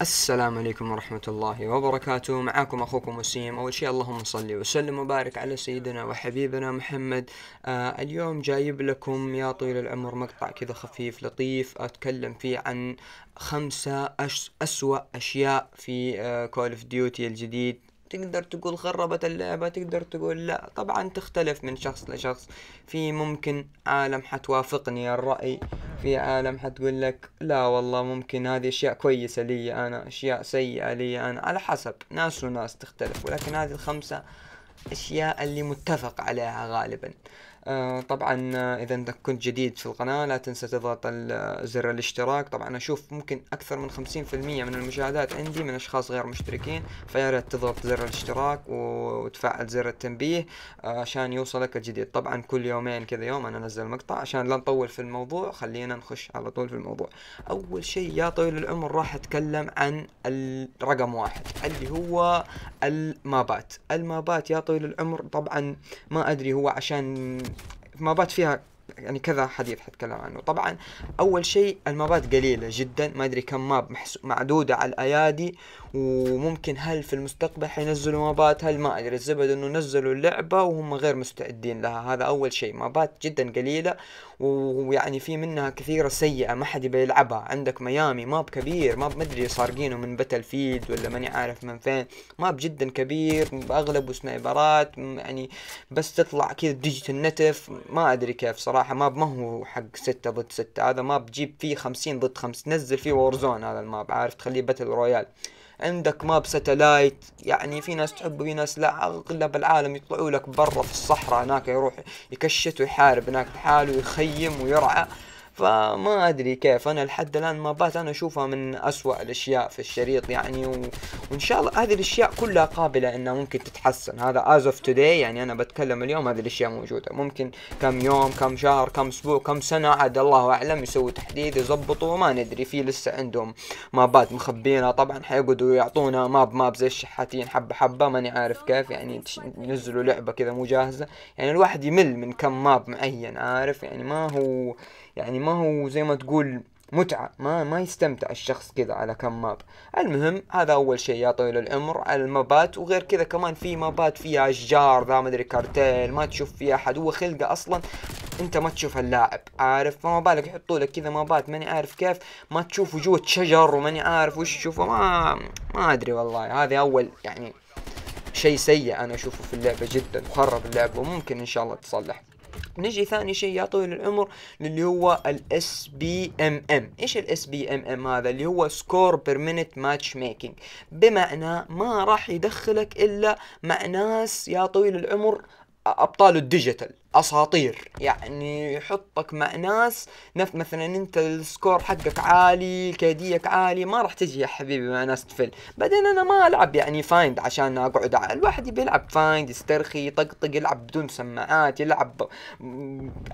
السلام عليكم ورحمة الله وبركاته معكم أخوكم وسيم أول شيء اللهم صل وسلم وبارك على سيدنا وحبيبنا محمد آه اليوم جايب لكم يا طويل العمر مقطع كذا خفيف لطيف أتكلم فيه عن خمسة أش... أسوأ أشياء في كول اوف ديوتي الجديد تقدر تقول خربت اللعبة تقدر تقول لا طبعا تختلف من شخص لشخص في ممكن عالم حتوافقني الرأي في عالم حتقول لك لا والله ممكن هذه اشياء كويسة لي انا اشياء سيئة لي انا على حسب ناس وناس تختلف ولكن هذه الخمسة اشياء اللي متفق عليها غالبا آه، طبعا آه، اذا انت كنت جديد في القناة لا تنسى تضغط آه، زر الاشتراك طبعا اشوف ممكن اكثر من 50% من المشاهدات عندي من اشخاص غير مشتركين فيا ريت تضغط زر الاشتراك وتفعل زر التنبيه عشان يوصلك الجديد طبعا كل يومين كذا يوم انا انزل مقطع عشان لا نطول في الموضوع خلينا نخش على طول في الموضوع اول شيء يا طويل العمر راح اتكلم عن الرقم واحد اللي هو المابات المابات يا طويل العمر طبعا ما ادري هو عشان مابات فيها يعني كذا حديث حتكلم عنه طبعا اول شيء المابات قليله جدا ما ادري كم ماب محسو... معدوده على الايادي وممكن هل في المستقبل حينزلوا مابات هل ما ادري الزبد انه نزلوا اللعبه وهم غير مستعدين لها هذا اول شيء مابات جدا قليله ويعني في منها كثيره سيئه ما حد يلعبها عندك ميامي ماب كبير ماب مدري سارقينه من باتل فيلد ولا ماني عارف من فين ماب جدا كبير اغلبه سنايبرات يعني بس تطلع كذا ديجيتال نتف ما ادري كيف صراحه ماب ما هو حق ستة ضد ستة هذا ماب جيب فيه خمسين ضد خمس نزل فيه وورزون هذا الماب عارف تخليه باتل رويال عندك ماب ساتلايت يعني في ناس تحب في ناس لا اغلب العالم يطلعوا لك برا في الصحراء هناك يروح يكشت ويحارب هناك بحاله ويخيم ويرعى فما ادري كيف انا لحد الان مابات انا اشوفها من اسوأ الاشياء في الشريط يعني و... وان شاء الله هذه الاشياء كلها قابله انها ممكن تتحسن هذا از اوف توداي يعني انا بتكلم اليوم هذه الاشياء موجوده ممكن كم يوم كم شهر كم اسبوع كم سنه عاد الله اعلم يسوي تحديث يظبطوا ما ندري في لسه عندهم مابات مخبينها طبعا حيقعدوا يعطونا ماب ماب زي الشحاتين حبه حبه ماني عارف كيف يعني ينزلوا لعبه كذا مو جاهزه يعني الواحد يمل من كم ماب معين عارف يعني ما هو يعني ما هو زي ما تقول متعة ما ما يستمتع الشخص كذا على كم ماب المهم هذا أول شيء يا طويل العمر المابات وغير كذا كمان في مابات فيها أشجار ذا مدري كارتيل ما تشوف فيها أحد هو خلقه أصلا أنت ما تشوف اللاعب عارف فما بالك يحطوا لك كذا مابات ماني عارف كيف ما تشوفه جوة شجر وماني عارف وش تشوفه ما ما أدري والله هذا أول يعني شيء سيء أنا أشوفه في اللعبة جدا وخرب اللعبة وممكن إن شاء الله تصلح نجي ثاني شيء يا طويل العمر للي هو الاس بي ام ام ايش الاس بي ام ام هذا اللي هو سكور بير مينت ماتش ميكينج بمعنى ما راح يدخلك الا مع ناس يا طويل العمر ابطال الديجيتال اساطير يعني يحطك مع ناس نفس مثلا انت السكور حقك عالي كيديك عالي ما راح تجي يا حبيبي مع ناس تفل بعدين انا ما العب يعني فايند عشان اقعد الواحد بيلعب فايند يسترخي يطقطق يلعب بدون سماعات يلعب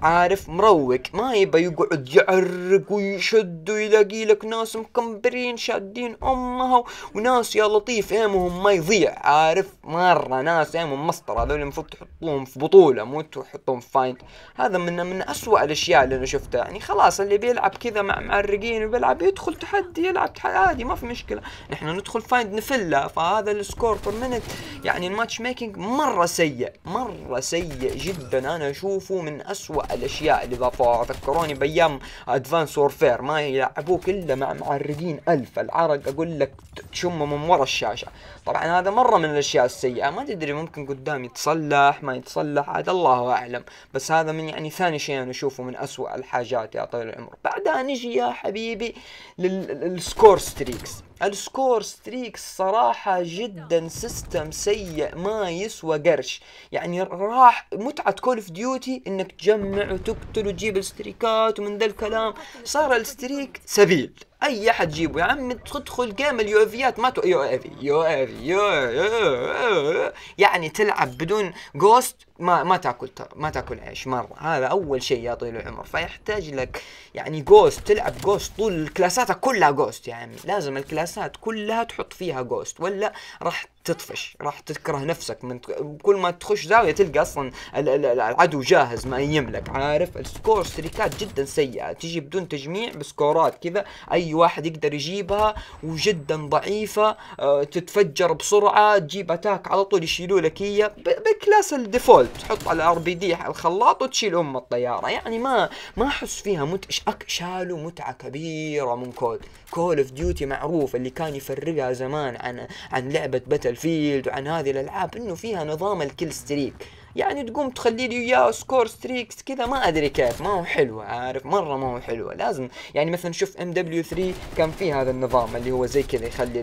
عارف مروق ما يبى يقعد يعرق ويشد ويلاقي لك ناس مكمبرين شادين امها وناس يا لطيف ايمهم ما يضيع عارف مره ناس ايمهم مسطره هذول المفروض تحطوهم في بطوله مو تحط يحطون فايند هذا من من اسوء الاشياء اللي انا شفتها يعني خلاص اللي بيلعب كذا مع معرقين وبيلعب يدخل تحدي يلعب تحدي عادي ما في مشكله نحن ندخل فايند نفله فهذا السكور بير مينت يعني الماتش ميكنج مره سيء مره سيء جدا انا اشوفه من اسوء الاشياء اللي ضافوها ذكروني بايام ادفانس وورفير ما يلعبوك الا مع معرقين الف العرق اقول لك تشمه من ورا الشاشه طبعا هذا مره من الاشياء السيئه ما تدري ممكن قدام يتصلح ما يتصلح عاد الله اعلم بس هذا من يعني ثاني شيء انا اشوفه من اسوء الحاجات يا طويل العمر بعدها نجي يا حبيبي للسكور ستريكس السكور ستريك صراحة جدا سيستم سيء ما يسوى قرش يعني راح متعة كول اوف ديوتي انك تجمع وتقتل وتجيب الستريكات ومن ذا الكلام صار الستريك سبيل اي احد جيبه يا عم تدخل جيم اليو افيات ما تو يو افي يو افي يو, يو يعني تلعب بدون جوست ما ما تاكل ما تاكل عيش مره هذا اول شيء يا طويل العمر فيحتاج لك يعني جوست تلعب جوست طول كلاساتك كلها جوست يا عمي لازم الكلاس الاساسات كلها تحط فيها جوست ولا راح تطفش راح تكره نفسك من كل ما تخش زاويه تلقى اصلا العدو جاهز ما يملك عارف السكور ستريكات جدا سيئه تجي بدون تجميع بسكورات كذا اي واحد يقدر يجيبها وجدا ضعيفه آه، تتفجر بسرعه تجيب اتاك على طول يشيلوا لك هي بكلاس الديفولت تحط على ار بي دي الخلاط وتشيل ام الطياره يعني ما ما احس فيها متعه شالوا متعه كبيره من كول كول اوف ديوتي معروف اللي كان يفرقها زمان عن عن لعبه باتل فيلد وعن هذه الالعاب انه فيها نظام الكل ستريك يعني تقوم تخلي لي اياه سكور ستريكس كذا ما ادري كيف ما هو حلو عارف مره ما هو حلو لازم يعني مثلا شوف ام دبليو 3 كان في هذا النظام اللي هو زي كذا يخلي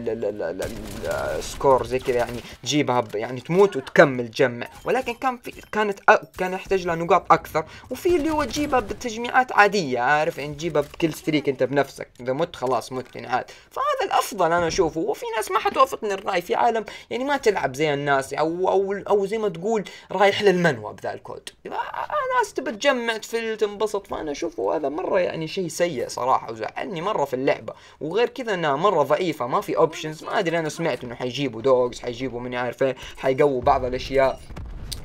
السكور زي كذا يعني تجيبها يعني تموت وتكمل تجمع ولكن كان في كانت كان يحتاج لها نقاط اكثر وفي اللي هو تجيبها بتجميعات عاديه عارف يعني تجيبها بكل ستريك انت بنفسك اذا مت خلاص مت يعني عاد فهذا الافضل انا اشوفه وفي ناس ما حتوافقني الراي في عالم يعني ما تلعب زي الناس او او او زي ما تقول رايح يحلى المنوى بذا الكود ناس تبى تجمع تفل تنبسط فانا اشوفه هذا مره يعني شيء سيء صراحه وزعلني مره في اللعبه وغير كذا انها مره ضعيفه ما في اوبشنز ما ادري انا سمعت انه حيجيبوا دوجز حيجيبوا من عارف ايه حيقووا بعض الاشياء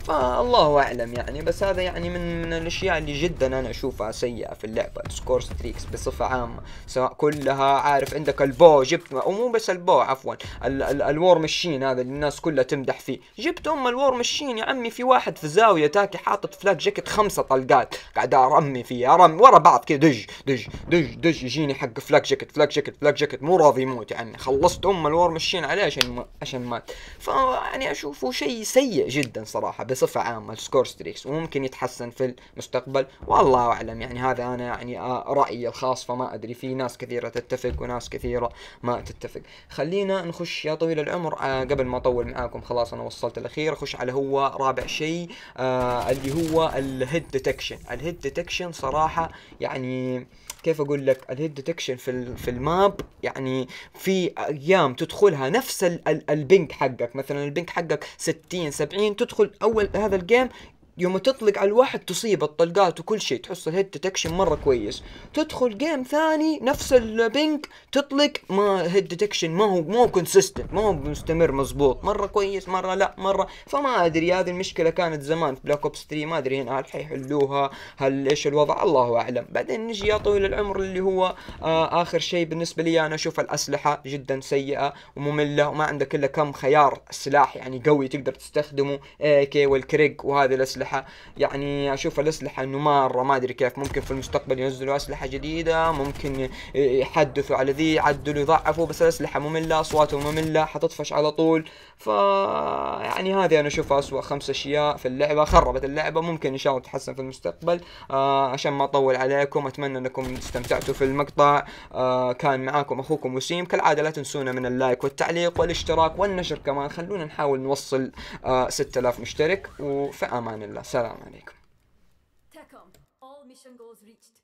فالله اعلم يعني بس هذا يعني من من الاشياء اللي جدا انا اشوفها سيئه في اللعبه سكور ستريكس بصفه عامه سواء كلها عارف عندك البو جبت ومو بس البو عفوا ال ال الوور مشين هذا اللي الناس كلها تمدح فيه جبت ام الور مشين يا عمي في واحد في زاويه تاكي حاطط فلاك جاكيت خمسه طلقات قاعد ارمي فيه ارمي ورا بعض كذا دج دج دج دج يجيني حق فلاك جاكيت فلاك جاكيت فلاك جاكيت مو راضي يموت يا عمي خلصت ام الور مشين عليه عشان عشان مات فيعني اشوفه شيء سيء جدا صراحه بصفة عامة السكور ستريكس وممكن يتحسن في المستقبل والله أعلم يعني هذا أنا يعني آه، رأيي الخاص فما أدري في ناس كثيرة تتفق وناس كثيرة ما تتفق خلينا نخش يا طويل العمر آه، قبل ما أطول معاكم خلاص أنا وصلت الأخير أخش على هو رابع شيء آه، اللي هو الهيد ديتكشن الهيد ديتكشن صراحة يعني كيف اقول لك الهيد ديتكشن في في الماب يعني في ايام تدخلها نفس البنك حقك مثلا البنك حقك 60 70 تدخل اول هذا الجيم يوم تطلق على الواحد تصيب الطلقات وكل شيء تحس الهيد ديتكشن مره كويس تدخل جيم ثاني نفس البنك تطلق ما هيد ديتكشن ما هو مو كونسيستنت ما هو مستمر مزبوط مره كويس مره لا مره فما ادري هذه المشكله كانت زمان في بلاك اوبس 3 ما ادري هنا هل حيحلوها هل ايش الوضع الله اعلم بعدين نجي يا طويل العمر اللي هو آه اخر شيء بالنسبه لي انا اشوف الاسلحه جدا سيئه وممله وما عندك الا كم خيار سلاح يعني قوي تقدر تستخدمه اي كي والكريج وهذه الاسلحه الاسلحه يعني اشوف الاسلحه انه مره ما ادري كيف ممكن في المستقبل ينزلوا اسلحه جديده ممكن يحدثوا على ذي يعدلوا يضعفوا بس الاسلحه ممله اصواتهم ممله حتطفش على طول ف يعني هذه انا اشوفها اسوء خمس اشياء في اللعبه خربت اللعبه ممكن ان شاء الله تتحسن في المستقبل آه عشان ما اطول عليكم اتمنى انكم استمتعتوا في المقطع آه كان معاكم اخوكم وسيم كالعاده لا تنسونا من اللايك والتعليق والاشتراك والنشر كمان خلونا نحاول نوصل آه 6000 مشترك وفي امان الله سلام عليكم All